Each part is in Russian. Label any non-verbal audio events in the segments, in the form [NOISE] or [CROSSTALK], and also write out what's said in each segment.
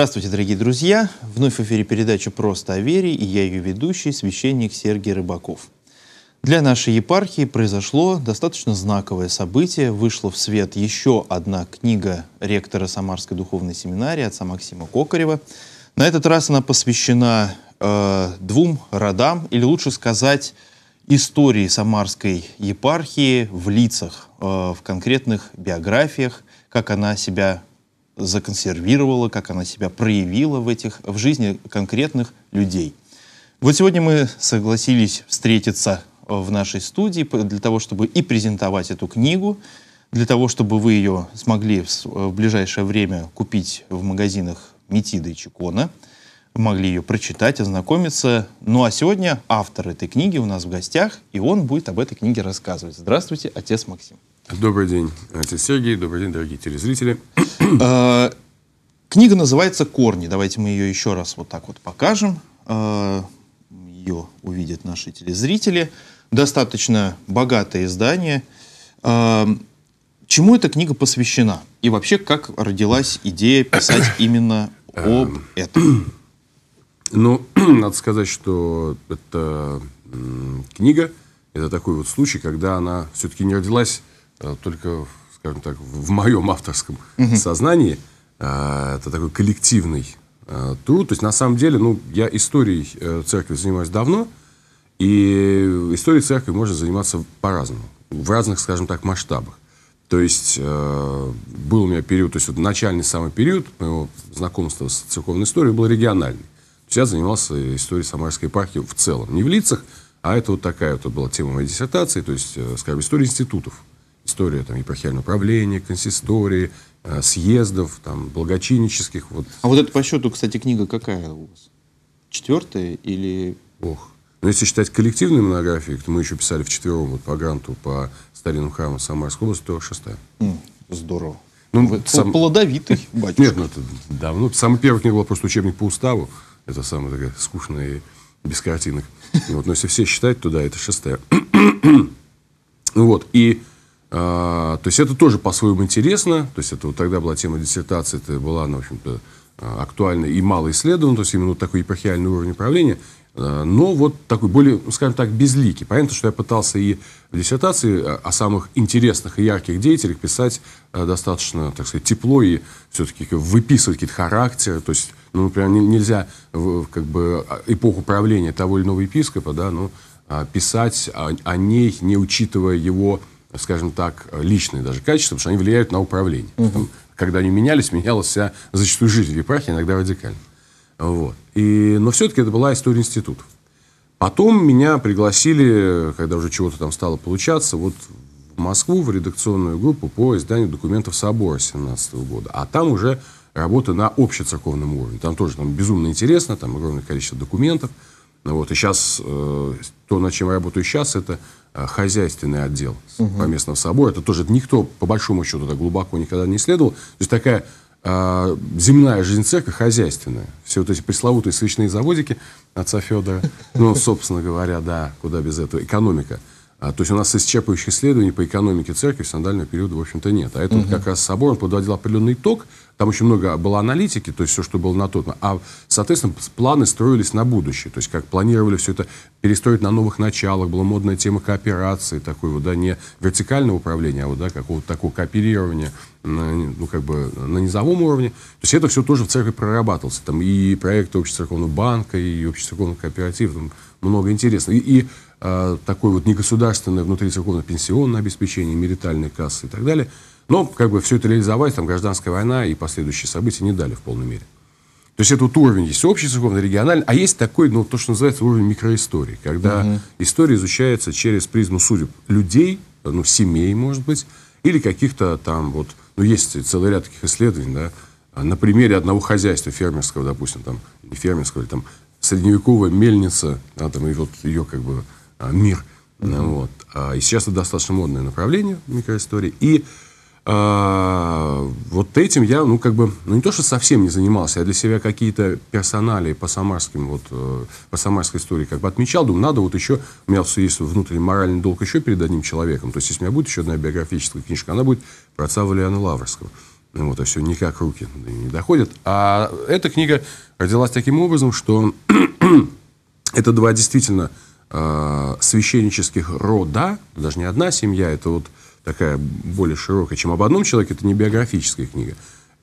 Здравствуйте, дорогие друзья! Вновь в эфире передача «Просто о вере» и я ее ведущий, священник Сергей Рыбаков. Для нашей епархии произошло достаточно знаковое событие. Вышла в свет еще одна книга ректора Самарской духовной семинарии отца Максима Кокарева. На этот раз она посвящена э, двум родам, или лучше сказать, истории Самарской епархии в лицах, э, в конкретных биографиях, как она себя законсервировала, как она себя проявила в, этих, в жизни конкретных людей. Вот сегодня мы согласились встретиться в нашей студии для того, чтобы и презентовать эту книгу, для того, чтобы вы ее смогли в ближайшее время купить в магазинах Метида и Чикона, могли ее прочитать, ознакомиться. Ну а сегодня автор этой книги у нас в гостях, и он будет об этой книге рассказывать. Здравствуйте, отец Максим. Добрый день, отец Сергей. Добрый день, дорогие телезрители. А, книга называется «Корни». Давайте мы ее еще раз вот так вот покажем. А, ее увидят наши телезрители. Достаточно богатое издание. А, чему эта книга посвящена? И вообще, как родилась идея писать именно об эм. этом? Ну, [CLEARS THROAT] надо сказать, что эта книга, это такой вот случай, когда она все-таки не родилась а, только, скажем так, в моем авторском сознании а, это такой коллективный а, труд. То есть, на самом деле, ну, я историей э, церкви занимаюсь давно, и историей церкви можно заниматься по-разному, в разных, скажем так, масштабах. То есть э, был у меня период, то есть вот начальный самый период моего знакомства с церковной историей был региональный. То есть я занимался историей Самарской епархии в целом. Не в лицах, а это вот такая вот была тема моей диссертации, то есть, э, скажем, история институтов история там, епархиального управления, консистории, э, съездов, там, благочиннических. Вот. А вот это по счету, кстати, книга какая у вас? Четвертая или... Ох. ну если считать коллективные монографии, то мы еще писали в вчетвером вот, по гранту по старинным храмам Самарской области, то шестая. Mm, здорово. Ну, Вы сам... плодовитый [LAUGHS] батюшка. Нет, ну это давно. Самый первый книга была просто учебник по уставу. Это самая такая скучная и без картинок. Вот, но если все считать, то да, это шестая. [CLEARS THROAT] ну вот, и а, то есть это тоже по-своему интересно. То есть это вот тогда была тема диссертации, это была, ну, в общем-то, а, актуальна и мало исследована, то есть именно вот такой епархиальный уровень управления, а, но вот такой более, ну, скажем так, безликий. Понятно, что я пытался и в диссертации о самых интересных и ярких деятелях писать достаточно, так сказать, тепло и все-таки выписывать какие-то характеры. То есть, ну, например, нельзя как бы эпоху правления того или иного епископа, да, ну, писать о, о ней, не учитывая его скажем так, личные даже качества, потому что они влияют на управление. Угу. Там, когда они менялись, менялась вся зачастую жизнь в епархии, иногда радикально. Вот. И, но все-таки это была история институтов. Потом меня пригласили, когда уже чего-то там стало получаться, вот в Москву, в редакционную группу по изданию документов собора 17 года. А там уже работа на общецерковном уровне. Там тоже там, безумно интересно, там огромное количество документов. Вот. И сейчас э, то, над чем я работаю сейчас, это Э, хозяйственный отдел угу. по местного собора. Это тоже никто, по большому счету, так глубоко никогда не исследовал. То есть такая э, земная жизнь церкви хозяйственная. Все вот эти пресловутые свечные заводики отца Федора, ну, собственно говоря, да, куда без этого, экономика – а, то есть у нас исчерпывающих исследований по экономике церкви в сандального периода, в общем-то, нет. А это угу. Uh как раз собор, он подводил определенный итог. Там очень много было аналитики, то есть все, что было на тот. А, соответственно, планы строились на будущее. То есть как планировали все это перестроить на новых началах. Была модная тема кооперации такой вот, да, не вертикального управления, а вот, да, какого-то такого кооперирования на, ну, как бы на низовом уровне. То есть это все тоже в церкви прорабатывалось. Там и проекты общецерковного банка, и общецерковного кооператива, там много интересного. И, и а, такой вот негосударственное внутрицерковное пенсионное обеспечение, меритальные кассы и так далее. Но как бы все это реализовать, там гражданская война и последующие события не дали в полной мере. То есть этот уровень есть общецерковный, региональный, а есть такой, ну, то, что называется уровень микроистории, когда угу. история изучается через призму судеб людей, ну, семей, может быть, или каких-то там вот, ну, есть целый ряд таких исследований, да, а, на примере одного хозяйства фермерского, допустим, там, не фермерского, или там средневековая мельница, да, там, и вот ее как бы а, мир. Вот. А, и сейчас это достаточно модное направление микроистории. И а, вот этим я, ну, как бы, ну, не то, что совсем не занимался, я для себя какие-то персонали по самарским, вот, э, по самарской истории как бы отмечал, думаю, надо вот еще, у меня есть внутренний моральный долг еще перед одним человеком, то есть, если у меня будет еще одна биографическая книжка, она будет про отца Валериана Лаврского. Ну, вот, а все никак руки не доходят. А эта книга родилась таким образом, что [CLEARS THROAT] это два действительно э, священнических рода, даже не одна семья, это вот такая более широкая, чем об одном человеке, это не биографическая книга.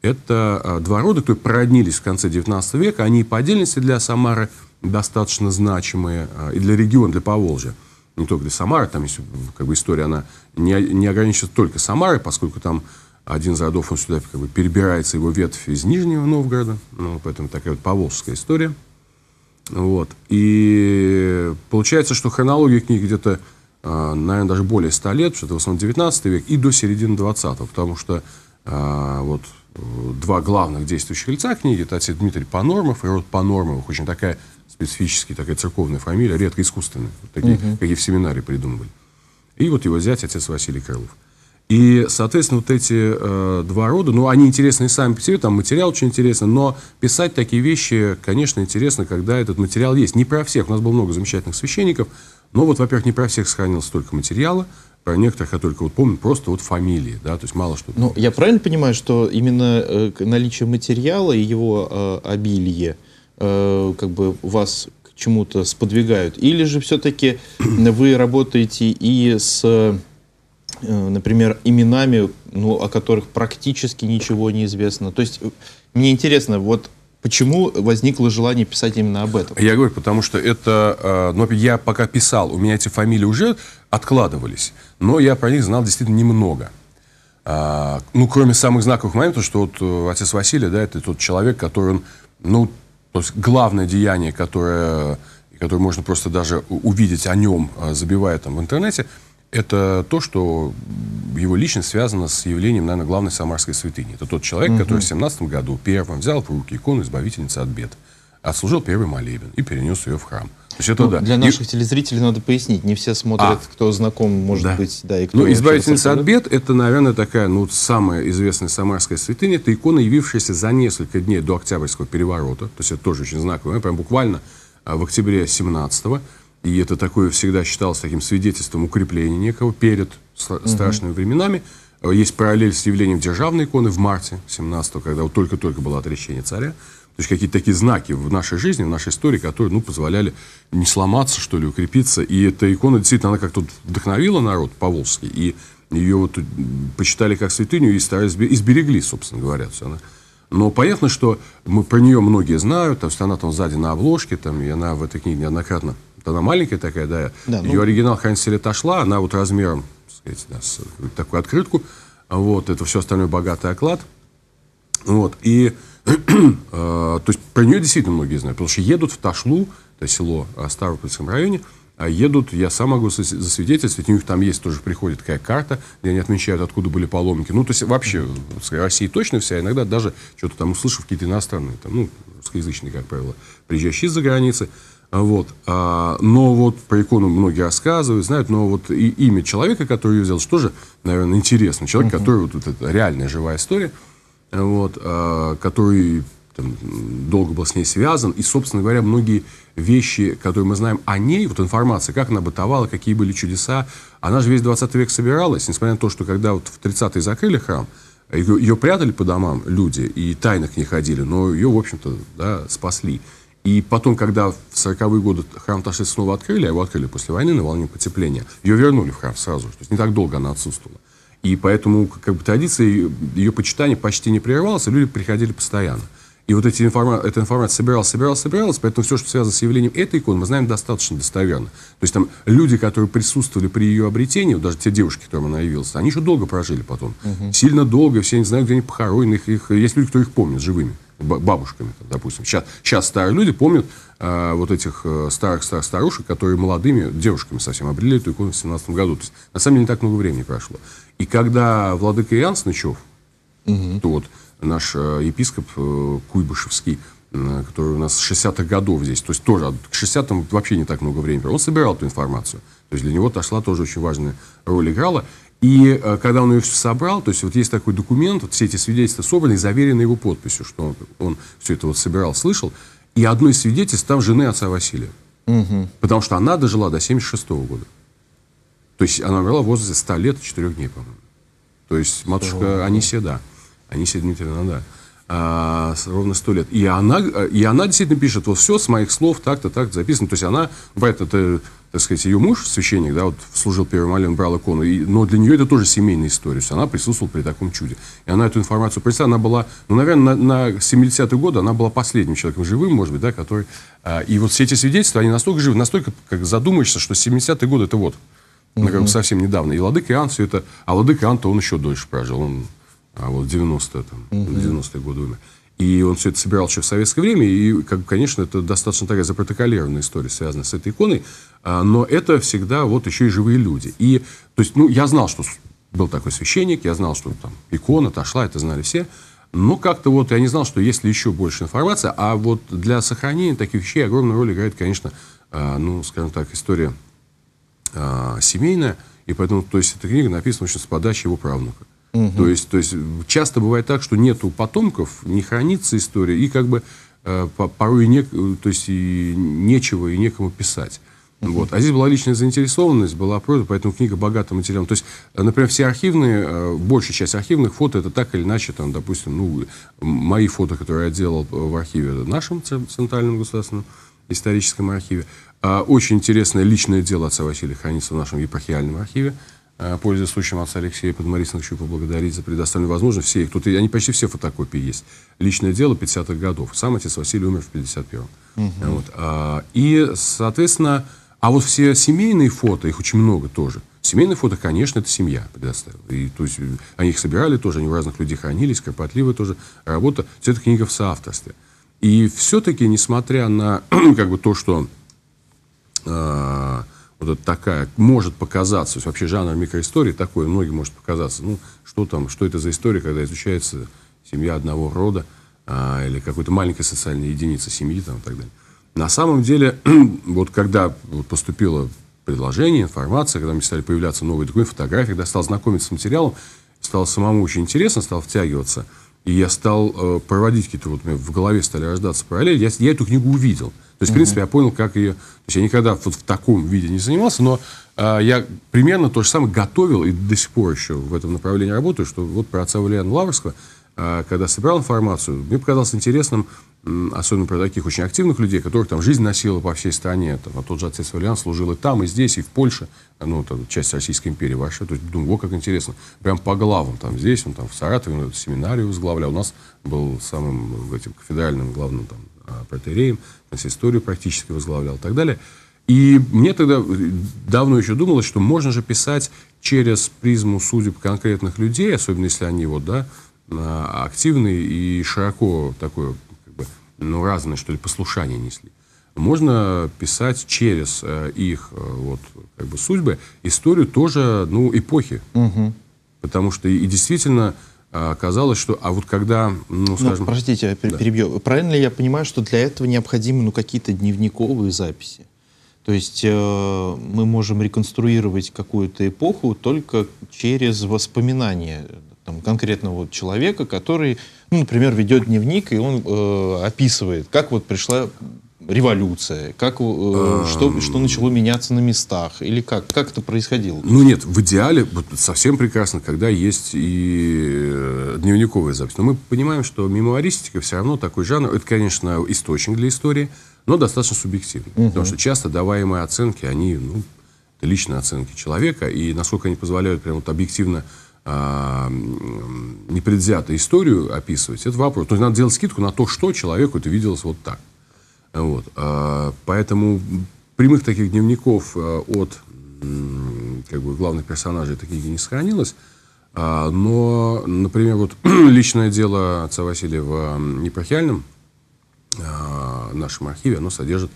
Это э, два рода, которые породнились в конце XIX века, они по отдельности для Самары достаточно значимые, э, и для региона, для Поволжья. Не только для Самары, там есть, как бы история, она не, не ограничивается только Самарой, поскольку там один из родов, он сюда как бы перебирается, его ветвь из Нижнего Новгорода, ну, поэтому такая вот поволжская история – вот. И получается, что хронология книги где-то, а, наверное, даже более 100 лет, что это в основном 19 век, и до середины 20 потому что а, вот два главных действующих лица книги, это отец Дмитрий Панормов и род Панормовых, очень такая специфическая, такая церковная фамилия, редко искусственная, вот такие, угу. какие в семинаре придумывали. И вот его зять, отец Василий Крылов. И, соответственно, вот эти э, два рода, ну, они интересны сами по себе, там материал очень интересный, но писать такие вещи, конечно, интересно, когда этот материал есть. Не про всех, у нас было много замечательных священников, но вот, во-первых, не про всех сохранилось столько материала, про некоторых я только вот помню просто вот фамилии, да, то есть мало что. Ну, я правильно понимаю, что именно э, наличие материала и его э, обилие э, как бы вас к чему-то сподвигают? Или же все-таки вы работаете и с Э, например, именами, ну, о которых практически ничего не известно. То есть э, мне интересно, вот Почему возникло желание писать именно об этом? Я говорю, потому что это... Э, но ну, я пока писал, у меня эти фамилии уже откладывались, но я про них знал действительно немного. А, ну, кроме самых знаковых моментов, что вот отец Василий, да, это тот человек, который он... Ну, то есть главное деяние, которое, которое можно просто даже увидеть о нем, забивая там в интернете – это то, что его личность связана с явлением, наверное, главной самарской святыни. Это тот человек, угу. который в 17 году первым взял в руки икону избавительницы от бед, отслужил первый молебен и перенес ее в храм. То есть это, ну, да. Для наших и... телезрителей надо пояснить, не все смотрят, а, кто знаком, может да. быть, да, и кто... Ну, избавительница от бед, это, наверное, такая, ну, самая известная самарская святыня, это икона, явившаяся за несколько дней до Октябрьского переворота, то есть это тоже очень знаково, прям буквально а, в октябре 17 и это такое всегда считалось таким свидетельством укрепления некого перед страшными временами. Э, есть параллель с явлением державной иконы в марте 17-го, когда только-только было отречение царя. То есть какие-то такие знаки в нашей жизни, в нашей истории, которые ну, позволяли не сломаться, что ли, укрепиться. И эта икона действительно, она как-то вдохновила народ поволжский, и ее вот э, почитали как святыню и старались, изберегли, собственно говоря. Она, но понятно, что мы про нее многие знают, то есть она там сзади на обложке, там, и она в этой книге неоднократно она маленькая такая, да. да Ее ну... оригинал хранитель отошла, она вот размером, так сказать, да, с такую открытку. Вот, это все остальное богатый оклад. Вот, и [CLEARS THROAT] э, то есть про нее действительно многие знают, потому что едут в Ташлу, это село э, в Ставропольском районе, а едут, я сам могу засвидетельствовать, у них там есть тоже приходит какая карта, где они отмечают, откуда были паломники. Ну, то есть вообще, сказать, Россия точно вся, иногда даже что-то там услышав какие-то иностранные, там, ну, русскоязычные, как правило, приезжающие из-за границы, а вот. А, но вот про икону многие рассказывают, знают, но вот и имя человека, который ее сделал, что же, наверное, интересно. Человек, угу. который, вот, вот это реальная живая история, вот, а, который там, долго был с ней связан, и, собственно говоря, многие вещи, которые мы знаем о ней, вот информация, как она бытовала, какие были чудеса, она же весь 20 век собиралась, несмотря на то, что когда вот в 30-е закрыли храм, ее, ее прятали по домам люди и тайно к ней ходили, но ее, в общем-то, да, спасли. И потом, когда в 40-е годы храм Таши снова открыли, а его открыли после войны на волне потепления, ее вернули в храм сразу То есть не так долго она отсутствовала. И поэтому как бы, традиция ее, ее почитание почти не прервалась, и а люди приходили постоянно. И вот эти информа эта информация собиралась, собиралась, собиралась, поэтому все, что связано с явлением этой иконы, мы знаем достаточно достоверно. То есть там люди, которые присутствовали при ее обретении, вот даже те девушки, которым она явилась, они еще долго прожили потом. Угу. Сильно долго, все не знают, где они похоронены, их, их, есть люди, кто их помнит живыми бабушками, допустим. Сейчас, сейчас старые люди помнят э, вот этих старых-старых э, старушек, которые молодыми девушками совсем обрели эту икону в 17 году. То есть, на самом деле, не так много времени прошло. И когда владыка Иоанн Снычев, угу. то вот наш э, епископ э, Куйбышевский, который у нас с 60-х годов здесь, то есть тоже к 60-м вообще не так много времени, он собирал эту информацию. То есть для него дошла тоже очень важная роль играла. И э, когда он ее все собрал, то есть вот есть такой документ, вот все эти свидетельства собраны заверены его подписью, что он, он все это вот собирал, слышал. И одно из свидетельств там жены отца Василия. Угу. Потому что она дожила до 76 -го года. То есть она умерла в возрасте 100 лет и 4 дней, по-моему. То есть матушка Анисия, да. Анисия Дмитриевна, да. А, ровно 100 лет. И она, э, и она действительно пишет, вот все с моих слов так-то, так записано. То есть она, в бывает, это так сказать, ее муж, священник, да, вот служил первым алим, брал икону, и, но для нее это тоже семейная история, она присутствовала при таком чуде. И она эту информацию представь она была, ну, наверное, на, на 70-е годы она была последним человеком живым, может быть, да, который... А, и вот все эти свидетельства, они настолько живы, настолько, как задумаешься, что 70-е годы это вот, mm ну, как бы совсем недавно. И Ладык Иоанн все это... А Ладык Иоанн-то он еще дольше прожил, он а вот 90-е, там, mm 90-е годы умер. И он все это собирал еще в советское время. И, как, конечно, это достаточно такая запротоколированная история, связанная с этой иконой. А, но это всегда вот еще и живые люди. И, то есть, ну, я знал, что был такой священник, я знал, что там икона отошла, это знали все. Но как-то вот я не знал, что есть ли еще больше информации. А вот для сохранения таких вещей огромную роль играет, конечно, а, ну, скажем так, история а, семейная. И поэтому, то есть, эта книга написана, очень с подачи его правнука. То, есть, то есть часто бывает так, что нету потомков, не хранится история, и как бы э, порой не, то есть и нечего и некому писать. Вот. А здесь была личная заинтересованность, была просьба, поэтому книга богата материалом. То есть, э, например, все архивные, э, большая часть архивных фото, это так или иначе, там, допустим, ну, мои фото, которые я делал в архиве нашем центральном государственном историческом архиве. А очень интересное личное дело отца Василия хранится в нашем епархиальном архиве. Э, пользуясь случаем отца Алексея Подмарисина, хочу поблагодарить за предоставленную возможность. Все их тут, они почти все фотокопии есть. Личное дело 50-х годов. Сам отец Василий умер в 51-м. Угу. Вот. А, и, соответственно, а вот все семейные фото, их очень много тоже. Семейные фото, конечно, это семья предоставила. И, то есть, э, они их собирали тоже, они у разных людей хранились, кропотливая тоже работа. Все это книга в соавторстве. И все-таки, несмотря на [CLEARS THROAT] как бы, то, что э, вот это такая, может показаться, то есть вообще жанр микроистории такой, многим может показаться, ну, что там, что это за история, когда изучается семья одного рода а, или какой-то маленькая социальная единица семьи там, и так далее. На самом деле, [CLEARS THROAT] вот когда вот поступило предложение, информация, когда мне стали появляться новые документы, фотографии, когда я стал знакомиться с материалом, стал самому очень интересно, стал втягиваться, и я стал э, проводить какие-то, вот у меня в голове стали рождаться параллели, я, я эту книгу увидел – то есть, в принципе, я понял, как ее... То есть я никогда вот в таком виде не занимался, но э, я примерно то же самое готовил и до сих пор еще в этом направлении работаю, что вот про отца Валериана Лаврского, э, когда собирал информацию, мне показалось интересным, особенно про таких очень активных людей, которых там жизнь носила по всей стране. Там, а тот же отец Валериан служил и там, и здесь, и в Польше, ну, там, часть Российской империи вообще. То есть, думаю, о, как интересно. Прям по главам. Там здесь, он там в Саратове он, семинарию возглавлял. У нас был самым этим кафедральным главным там а, протереем историю практически возглавлял и так далее. И мне тогда э, давно еще думалось, что можно же писать через призму судеб конкретных людей, особенно если они вот, да, а, активные и широко такое, как бы, ну, разное, что ли, послушание несли. Можно писать через э, их э, вот, как бы, судьбы историю тоже ну, эпохи. Угу. Потому что и действительно а, казалось, что... А вот когда, ну, ну скажем... Ну, простите, я перебью. Да. Правильно ли я понимаю, что для этого необходимы ну, какие-то дневниковые записи? То есть э, мы можем реконструировать какую-то эпоху только через воспоминания там, конкретного вот человека, который, ну, например, ведет дневник, и он э, описывает, как вот пришла революция? Как, э, эм. что, что начало меняться на местах? Или как? Как это происходило? Ну нет, в идеале совсем прекрасно, когда есть и э, дневниковая запись. Но мы понимаем, что мемуаристика все равно такой жанр. Это, конечно, источник для истории, но достаточно субъективный. Угу. Потому что часто даваемые оценки, они ну, личные оценки человека. И насколько они позволяют прям вот объективно а, непредвзято историю описывать, это вопрос. То есть надо делать скидку на то, что человеку это виделось вот так. Вот. А, поэтому прямых таких дневников э, от как бы, главных персонажей таких не сохранилось. А, но, например, вот [CLEARS THROAT] личное дело отца Василия а, в Непархиальном нашем архиве, оно содержит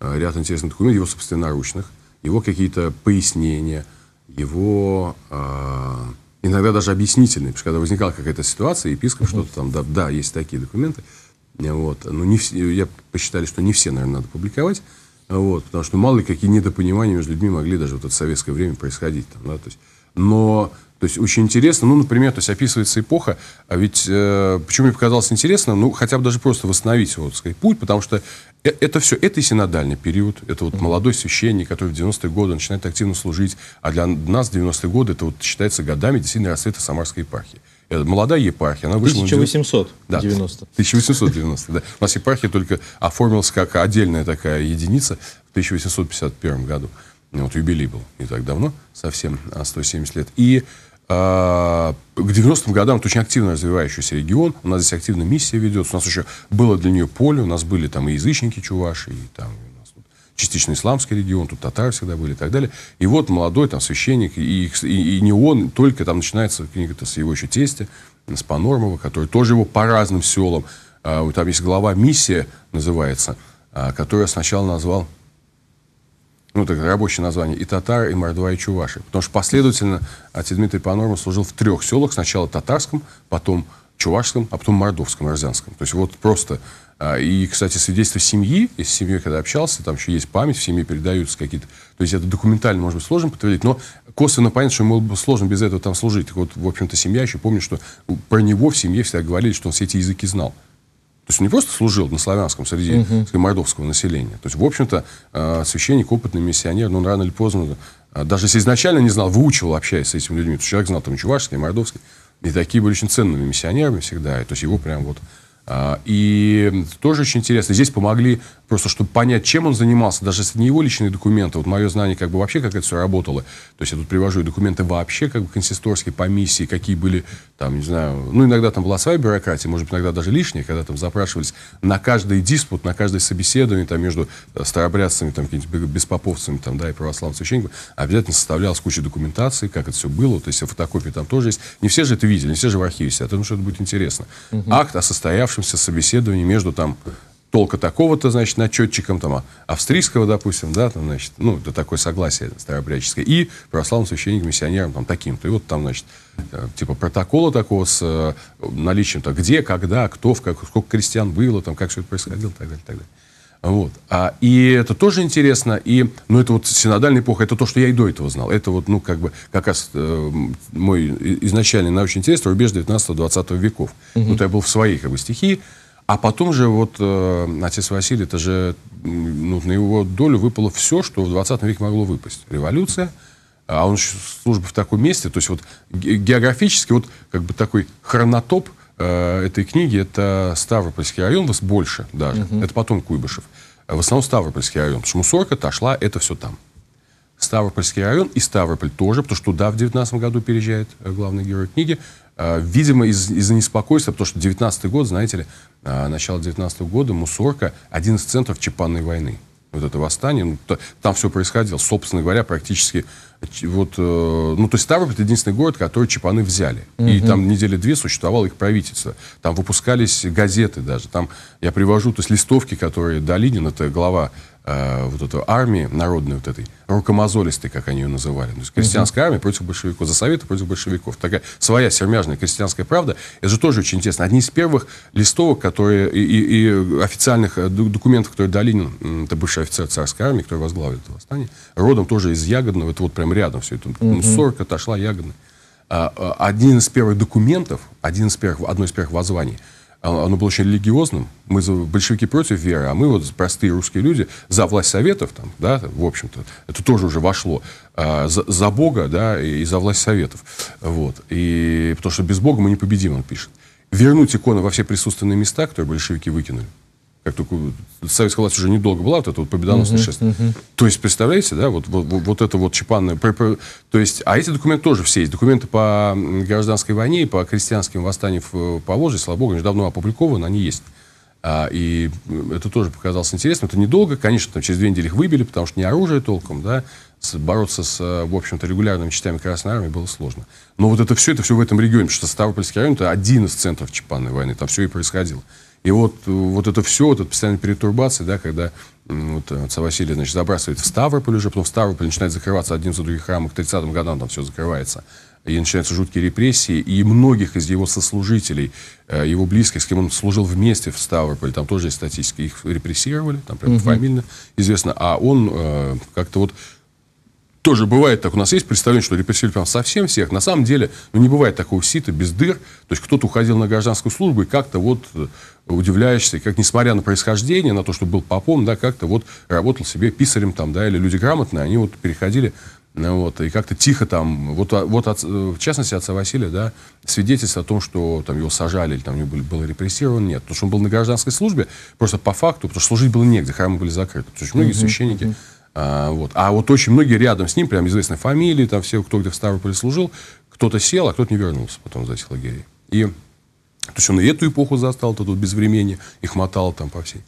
э, ряд интересных документов, его собственноручных, его какие-то пояснения, его иногда даже объяснительные, потому что когда возникала какая-то ситуация, епископ что-то там, да, да, есть такие документы, вот. ну не все, я посчитали, что не все, наверное, надо публиковать. Вот, потому что ну, мало ли какие недопонимания между людьми могли даже вот в советское время происходить. Там, да, то есть, но то есть очень интересно, ну, например, то есть описывается эпоха, а ведь э, почему мне показалось интересно, ну, хотя бы даже просто восстановить вот, сказать, путь, потому что э, это все, это и синодальный период, это вот молодой священник, который в 90-е годы начинает активно служить, а для нас 90-е годы это вот считается годами действительно расцвета Самарской епархии. Э, молодая епархия. Она вышла 1890. Да, 1890, да. У нас епархия только оформилась как отдельная такая единица в 1851 году. Ну, вот юбилей был не так давно, совсем, 170 а, лет. И а, к 90-м годам это очень активно развивающийся регион. У нас здесь активно миссия ведется. У нас еще было для нее поле. У нас были там и язычники чуваши, и там частично исламский регион, тут татары всегда были и так далее. И вот молодой там священник, и, и, и не он, только там начинается книга-то с его еще тестя, с Панормова, который тоже его по разным селам. А, вот там есть глава «Миссия» называется, а, которую я сначала назвал ну, так рабочее название, и татары, и мордва, и чуваши. Потому что последовательно отец Дмитрий Панормов служил в трех селах, сначала татарском, потом чувашском, а потом мордовском, арзянском. То есть вот просто а, и, кстати, свидетельство семьи, если с семьей когда общался, там еще есть память, в семье передаются какие-то... То есть это документально, может быть, сложно подтвердить, но косвенно понятно, что ему было бы сложно без этого там служить. вот, в общем-то, семья еще помнит, что про него в семье всегда говорили, что он все эти языки знал. То есть он не просто служил на славянском среди угу. мордовского населения. То есть, в общем-то, а, священник, опытный миссионер, но он рано или поздно, а, даже если изначально не знал, выучивал, общаясь с этими людьми. То есть человек знал там чувашский, мордовский. И такие были очень ценными миссионерами всегда. И, то есть его прям вот а, и тоже очень интересно. Здесь помогли просто чтобы понять, чем он занимался, даже если не его личные документы, вот мое знание как бы вообще, как это все работало, то есть я тут привожу и документы вообще, как бы консисторские по миссии, какие были там, не знаю, ну иногда там была своя бюрократия, может быть, иногда даже лишняя, когда там запрашивались на каждый диспут, на каждое собеседование там между э, старобрядцами, там какими-нибудь беспоповцами, там, да, и православным священниками, обязательно составлялась куча документации, как это все было, то есть фотокопии там тоже есть. Не все же это видели, не все же в архиве сидят, потому что это будет интересно. Угу. Акт о состоявшемся собеседовании между там толка такого-то, значит, начетчиком, там, а австрийского, допустим, да, там, значит, ну, до такой согласия старообрядческое, и православным священникам миссионерам там, таким-то. И вот там, значит, э, типа протокола такого с э, наличием, то где, когда, кто, в как, сколько крестьян было, там, как все это происходило, и так далее, и так далее. Вот. А, и это тоже интересно. И, ну, это вот синодальная эпоха, это то, что я и до этого знал. Это вот, ну, как бы, как раз э, мой изначальный научный интерес, рубеж 19-20 веков. Угу. Вот я был в своей, как бы, стихии. А потом же вот э, отец Василий, это же ну, на его долю выпало все, что в 20 веке могло выпасть. Революция, а он служба в таком месте, то есть вот географически вот как бы такой хронотоп э, этой книги, это Ставропольский район, вас больше даже, угу. это потом Куйбышев. А в основном Ставропольский район, потому что Мусорка, Ташла, это все там. Ставропольский район и Ставрополь тоже, потому что туда в 19 году переезжает э, главный герой книги. А, видимо, из- из-за неспокойства, потому что 19 год, знаете ли, а, начало 19 года, Мусорка, один из центров Чепанной войны. Вот это восстание, ну, то, там все происходило, собственно говоря, практически вот, э, ну, то есть Ставрополь это единственный город, который чепаны взяли. Угу. И там недели две существовало их правительство. Там выпускались газеты даже. Там я привожу, то есть листовки, которые Долинин, это глава Э, вот эту армии народной вот этой, рукомозолистой, как они ее называли. То есть крестьянская армия против большевиков, за советы против большевиков. Такая своя сермяжная крестьянская правда. Это же тоже очень интересно. Одни из первых листовок, которые и, и, и официальных э, документов, которые Долинин, ну, это бывший офицер царской армии, который возглавил это восстание, родом тоже из Ягодного, это вот прям рядом все это. Ну, 40 отошла Ягодная. А, а, один из первых документов, один из первых, одно из первых воззваний – а, оно было очень религиозным. Мы большевики против веры, а мы вот простые русские люди за власть советов, там, да, в общем-то, это тоже уже вошло, а, за, за Бога, да, и за власть советов. Вот. И потому что без Бога мы не победим, он пишет. Вернуть иконы во все присутственные места, которые большевики выкинули как только советская власть уже недолго была, вот это вот победоносное uh-huh, Uh-huh. То есть, представляете, да, вот, вот, вот это вот чепанное... То есть, а эти документы тоже все есть. Документы по гражданской войне и по крестьянским восстаниям в э, Поволжье, Слобога, они давно опубликованы, они есть. А, и э, это тоже показалось интересным. Это недолго, конечно, там через две недели их выбили, потому что не оружие толком, да, с, бороться с, э, в общем-то, регулярными частями Красной Армии было сложно. Но вот это все, это все в этом регионе, потому что Ставропольский район, это один из центров Чапанной войны, там все и происходило. И вот, э, вот это все, вот эта постоянная перетурбация, да, когда вот, э, отца Василия, значит, забрасывает в Ставрополь уже, потом в Ставрополь начинает закрываться один за другим храмом, к 30-м годам там все закрывается. И начинаются жуткие репрессии, и многих из его сослужителей, э, его близких, с кем он служил вместе в Ставрополь, там тоже есть статистика, их репрессировали, там прям угу. фамильно известно, а он э, как-то вот тоже бывает так. У нас есть представление, что репрессировали прям совсем всех. На самом деле, ну, не бывает такого сита без дыр. То есть кто-то уходил на гражданскую службу и как-то вот э, удивляешься, как несмотря на происхождение, на то, что был попом, да, как-то вот работал себе писарем там, да, или люди грамотные, они вот переходили ну, вот, и как-то тихо там, вот, а, вот от, э, в частности, отца Василия, да, свидетельство о том, что там его сажали или там его были, было репрессировано, нет. Потому что он был на гражданской службе, просто по факту, потому что служить было негде, храмы были закрыты. то есть многие mm-hmm. священники mm-hmm а вот. а вот очень многие рядом с ним, прям известные фамилии, там все, кто где в Ставрополе служил, кто-то сел, а кто-то не вернулся потом из этих лагерей. И, то есть он и эту эпоху застал, то тут без времени, их мотал там по всей.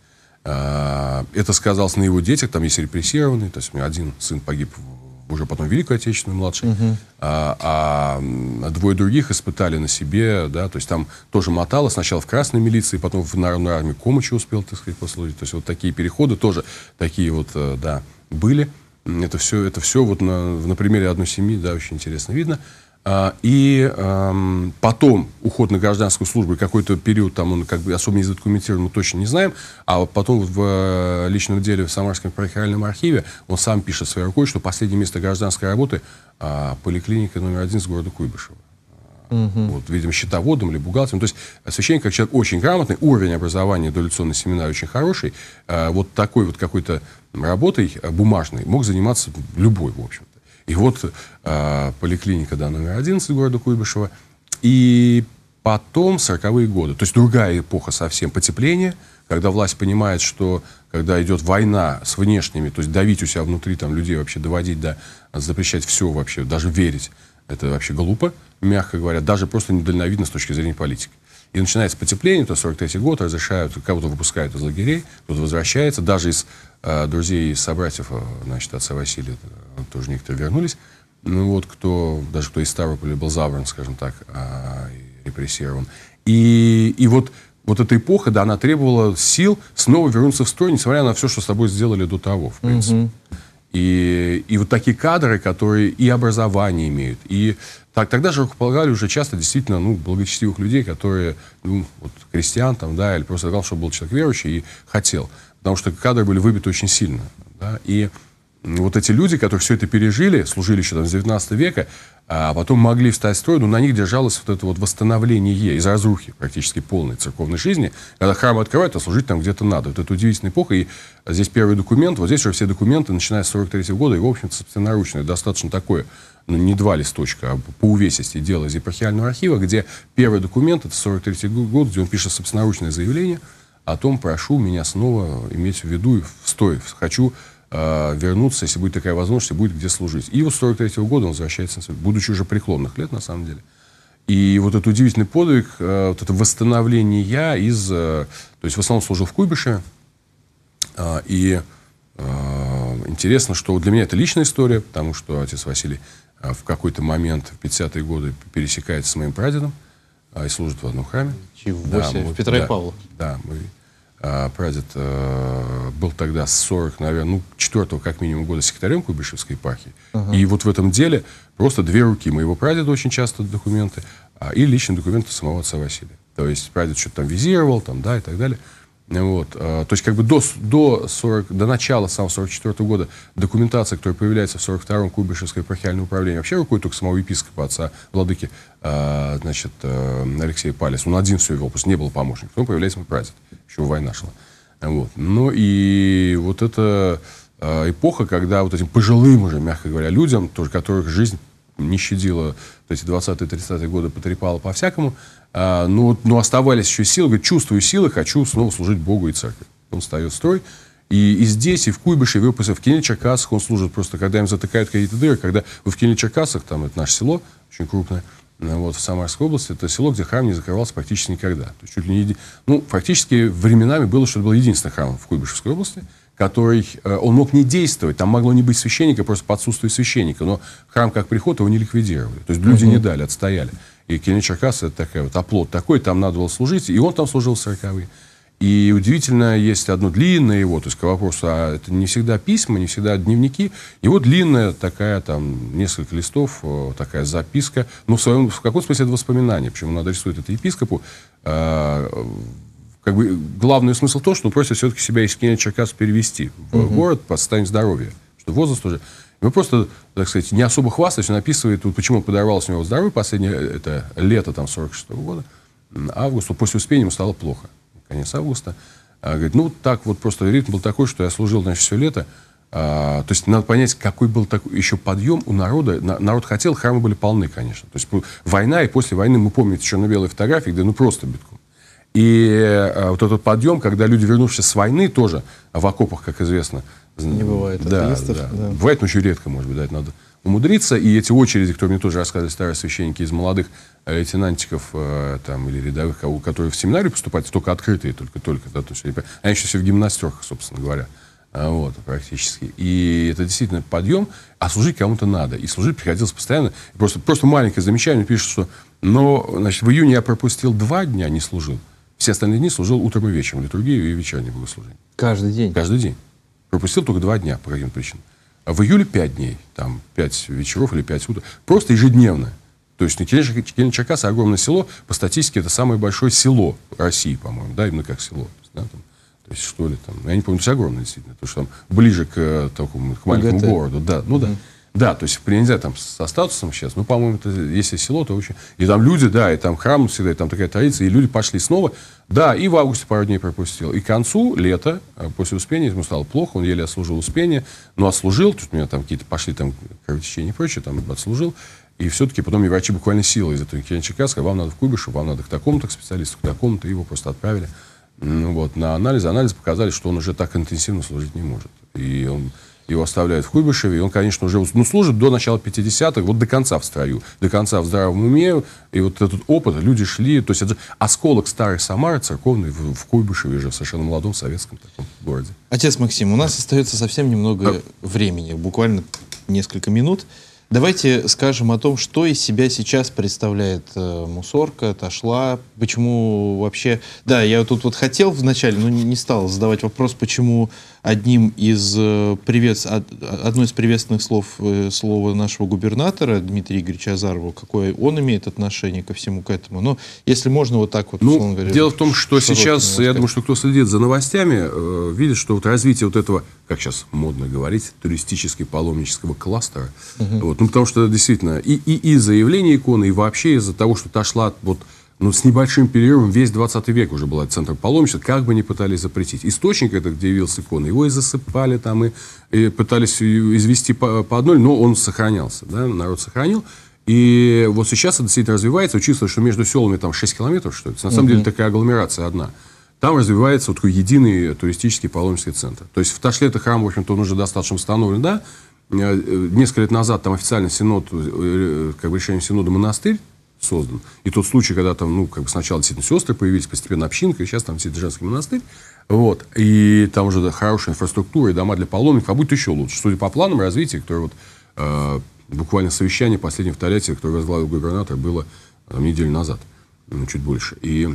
А, это сказалось на его детях, там есть репрессированные, то есть у меня один сын погиб в уже потом Великую Отечественную младший, угу. а, а двое других испытали на себе, да, то есть там тоже мотало, сначала в красной милиции, потом в народную армию Комыча успел, так сказать, послужить, то есть вот такие переходы тоже такие вот, э, да, были. Это все, это все вот на, на примере одной семьи, да, очень интересно видно. А, и потом уход на гражданскую службу, какой-то период там он как бы особо не задокументирован, мы точно не знаем, а потом в э, личном деле в Самарском профессиональном архиве он сам пишет своей рукой, что последнее место гражданской работы а, поликлиника номер один с города Куйбышева. Угу. Вот, видимо, счетоводом или бухгалтером. То есть священник, как человек очень грамотный, уровень образования до лекционной семинарии очень хороший. А, вот такой вот какой-то работой э, бумажной мог заниматься любой, в общем. И вот э, поликлиника да, номер 11 города Куйбышева. И потом 40-е годы. То есть другая эпоха совсем потепление, когда власть понимает, что когда идет война с внешними, то есть давить у себя внутри там, людей, вообще доводить, да, запрещать все вообще, даже верить, это вообще глупо, мягко говоря, даже просто недальновидно с точки зрения политики. И начинается потепление, то 43-й год, разрешают, кого-то выпускают из лагерей, кто-то возвращается, даже из а друзей и собратьев, э, значит, отца Василия э, тоже некоторые вернулись. Ну вот, кто, даже кто из Ставрополя был забран, скажем так, а, репрессирован. И, и вот, вот эта эпоха, да, она требовала сил снова вернуться в строй, несмотря на все, что с тобой сделали до того, в принципе. И, и вот такие кадры, которые и образование имеют, и так, тогда же рукополагали уже часто действительно ну, благочестивых людей, которые, ну, вот, крестьян там, да, или просто сказал, что был человек верующий и хотел потому что кадры были выбиты очень сильно. Да? И вот эти люди, которые все это пережили, служили еще там с 19 века, а потом могли встать в строй, но на них держалось вот это вот восстановление из разрухи практически полной церковной жизни. Когда храм открывают, а служить там где-то надо. Вот это удивительная эпоха, и здесь первый документ, вот здесь уже все документы, начиная с 43 -го года, и, в общем-то, собственноручное, достаточно такое, ну, не два листочка, а по увесисти дело из епархиального архива, где первый документ, это 43 год, где он пишет собственноручное заявление – о том, прошу меня снова иметь в виду, стой, хочу э, вернуться, если будет такая возможность, и будет где служить. И вот с 43 -го года он возвращается, будучи уже преклонных лет, на самом деле. И вот этот удивительный подвиг, э, вот это восстановление я из... Э, то есть в основном служил в Куйбышеве, э, и э, Интересно, что для меня это личная история, потому что отец Василий э, в какой-то момент в 50-е годы пересекается с моим прадедом. А, и служит в Анухаме. Чего да, мы, в Петра да, и Павла. Да, мы, а, прадед а, был тогда 40, наверное, ну, четвертого как минимум года секретарем Куйбышевской епархии. Ага. И вот в этом деле просто две руки моего прадеда очень часто документы, а, и личные документы самого отца Василия. То есть прадед что-то там визировал, там, да, и так далее. Вот. А, то есть как бы до, до, 40, до начала самого 44 -го года документация, которая появляется в 42-м Куйбышевское епархиальное управление, вообще рукой только самого епископа, отца владыки, а, значит, э, Алексея Палец. Он один все вел, просто не было помощника, Потом появляется Прадед, еще война шла. Вот. Ну и вот эта эпоха, когда вот этим пожилым уже, мягко говоря, людям, тоже которых жизнь не щадила, то есть 20-30-е годы потрепала по-всякому, но, а, но ну, ну, оставались еще силы. Говорит, чувствую силы, хочу снова служить Богу и церкви. Он встает в строй. И, и здесь, и в Куйбышеве, и в Выпусе, он служит. Просто когда им затыкают какие-то дыры, когда вы в кенель там это наше село, очень крупное, э, вот, в Самарской области, это село, где храм не закрывался практически никогда. То есть чуть ли не еди... Ну, фактически временами было, что это был единственный храм в Куйбышевской области – который э, он мог не действовать, там могло не быть священника просто по отсутствию священника, но храм как приход его не ликвидировали, то есть люди угу. не дали, отстояли. И Кельни-Черкас это такая вот оплот такой, там надо было служить, и он там служил сороковые. И удивительно, есть одно длинное его, то есть к вопросу, а это не всегда письма, не всегда дневники, и вот длинная такая, там, несколько листов, э, такая записка, но ну, в своем, в каком смысле это воспоминание, почему он адресует это епископу, э, как бы главный смысл то, что он просит все-таки себя из Кения-Черкас перевести в угу. город по состоянию здоровья. Что возраст уже... Мы просто, так сказать, не особо хвастаюсь, он описывает, вот почему он подорвался у него здоровье последнее, э, это лето там 46 -го года, август, после успения ему стало плохо, конец августа. А, говорит, ну так вот просто ритм был такой, что я служил, значит, все лето, а, то есть надо понять, какой был такой еще подъем у народа. На, народ хотел, храмы были полны, конечно. То есть ну, война, и после войны мы помним черно-белые фотографии, где ну просто битком. И э, вот этот подъем, когда люди, вернувшись с войны, тоже в окопах, как известно, не бывает да, атеистов. Да. Да. Бывает, но очень редко, может быть, да, это надо умудриться. И эти очереди, которые мне тоже рассказывали старые священники из молодых э, лейтенантиков э, там, или рядовых, а у которых в семинарию поступают, только открытые, только-только. Да, то есть, они еще все в гимнастерках, собственно говоря. Э, вот, практически. И это действительно подъем, а служить кому-то надо. И служить приходилось постоянно. Просто, просто маленькое замечание пишет, что но, значит, в июне я пропустил два дня, не служил. Все остальные дни служил утром и вечером, литургию и вечернее богослужение. Каждый день? Каждый день. Пропустил только два дня по каким-то причинам. А в июле пять дней, там пять вечеров или пять утра, Просто ежедневно. То есть Челен-Черкас огромное село, по статистике это самое большое село России, по-моему, да, именно как село. Да, там, то есть, что ли, там, я не помню, все огромное, действительно, потому что там ближе к э, такому, к маленькому ГТ. городу, да, ну да. Mm-hmm. Да, то есть нельзя там со статусом сейчас. Ну, по-моему, это, если село, то очень... И там люди, да, и там храм всегда, и там такая традиция, и люди пошли снова. Да, и в августе пару дней пропустил. И к концу лета, э, после Успения, ему стало плохо, он еле отслужил Успение, но отслужил, тут у меня там какие-то пошли там кровотечения и прочее, там отслужил. И все-таки потом мне врачи буквально силой из этого Киренчака сказали, вам надо в Куйбышев, вам надо к такому-то, к специалисту, к такому-то, его просто отправили. Ну, вот, на анализ. Анализ показали, что он уже так интенсивно служить не может. И он его оставляют в Куйбышеве, и он, конечно, уже ну, служит до начала 50-х, вот до конца в строю, до конца в здравом уме, и вот этот опыт, люди шли, то есть это осколок старой Самары церковной в, в Куйбышеве же, в совершенно молодом советском таком городе. Отец Максим, у нас да. остается совсем немного а... времени, буквально несколько минут. Давайте скажем о том, что из себя сейчас представляет э, мусорка, ташла, почему вообще... Да, я тут вот хотел вначале, но не стал задавать вопрос, почему одним из э, привет, одно из приветственных слов э, слова нашего губернатора Дмитрия Игоревича Азарова, какое он имеет отношение ко всему к этому. Но если можно вот так вот, ну, говоря, Дело в том, что сейчас, я думаю, что кто следит за новостями, э, видит, что вот развитие вот этого, как сейчас модно говорить, туристически-паломнического кластера, угу. вот, ну потому что действительно и, и, и заявление иконы, и вообще из-за того, что отошла от вот но ну, с небольшим перерывом весь 20 век уже был центр паломничества, как бы не пытались запретить. Источник этот, где явился икон, его и засыпали там, и, и пытались извести по, по одной, но он сохранялся, да, народ сохранил. И вот сейчас это действительно развивается, учитывая, что между селами там 6 километров, что ли, на самом угу. деле такая агломерация одна. Там развивается вот такой единый туристический паломнический центр. То есть в Ташле это храм, в общем-то, он уже достаточно установлен, да. Э, э, несколько лет назад там официально синод, э, как бы решением синода монастырь создан. И тот случай, когда там, ну, как бы сначала действительно сестры появились, постепенно общинка, и сейчас там сидит женский монастырь, вот, и там уже да, хорошая инфраструктура, и дома для паломников, а будет еще лучше. Судя по планам развития, которые вот э, буквально совещание последнее в Тольятти, которое возглавил губернатор, было там, э, неделю назад, ну, чуть больше. И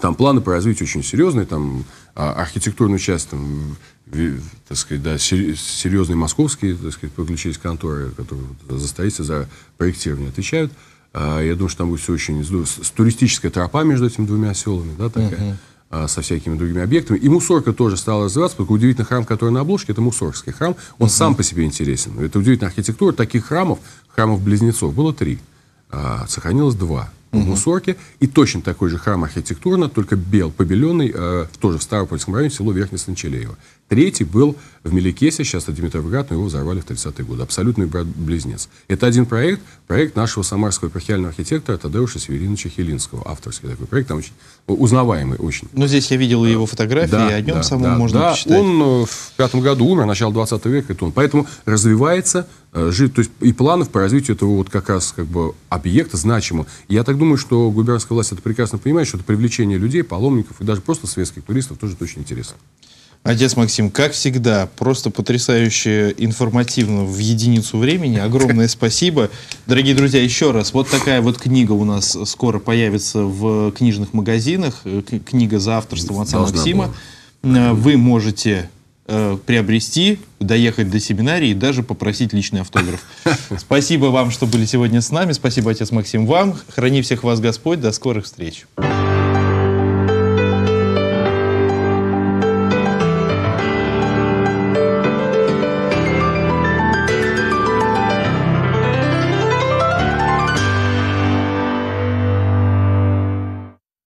там планы по развитию очень серьезные, там а, архитектурную часть, там, в, так сказать, да, серьезные московские, так сказать, подключились конторы, которые за строительство, за проектирование отвечают. А, я думаю, что там будет все очень... С туристическая тропа между этими двумя селами, да, такая, uh-huh. со всякими другими объектами. И Мусорка тоже стала развиваться, потому что удивительный храм, который на обложке, это Мусоргский храм. Он uh-huh. сам по себе интересен. Это удивительная архитектура. Таких храмов, храмов-близнецов, было три. А, сохранилось два. Uh-huh. В Мусорке. И точно такой же храм архитектурно, только бел, побеленный, э, тоже в Старопольском районе, село Верхнее Верхнесланчелеево. Третий был в Меликесе, сейчас это Дмитровград, но его взорвали в 30-е годы. Абсолютный брат-близнец. Это один проект, проект нашего самарского епархиального архитектора Тадеуша Севериновича Хилинского. Авторский такой проект, там очень узнаваемый очень. Но ну, здесь я видел его фотографии, да, и о нем да, самом да, можно да. почитать. Он э, в пятом году умер, начало 20 века, это он. Поэтому развивается э, жить, то есть и планов по развитию этого вот как раз как бы объекта значимого. Я так думаю, что губернская власть это прекрасно понимает, что это привлечение людей, паломников и даже просто светских туристов тоже это очень интересно. Отец Максим, как всегда, просто потрясающе информативно в единицу времени. Огромное [LAUGHS] спасибо. Дорогие друзья, еще раз, вот такая вот книга у нас скоро появится в книжных магазинах. Э, книга за авторством отца Должна Максима. Была. Э, вы можете э, приобрести, доехать до семинарии и даже попросить личный автограф. [LAUGHS] Спасибо вам, что были сегодня с нами. Спасибо, отец Максим, вам. Храни всех вас Господь. До скорых встреч.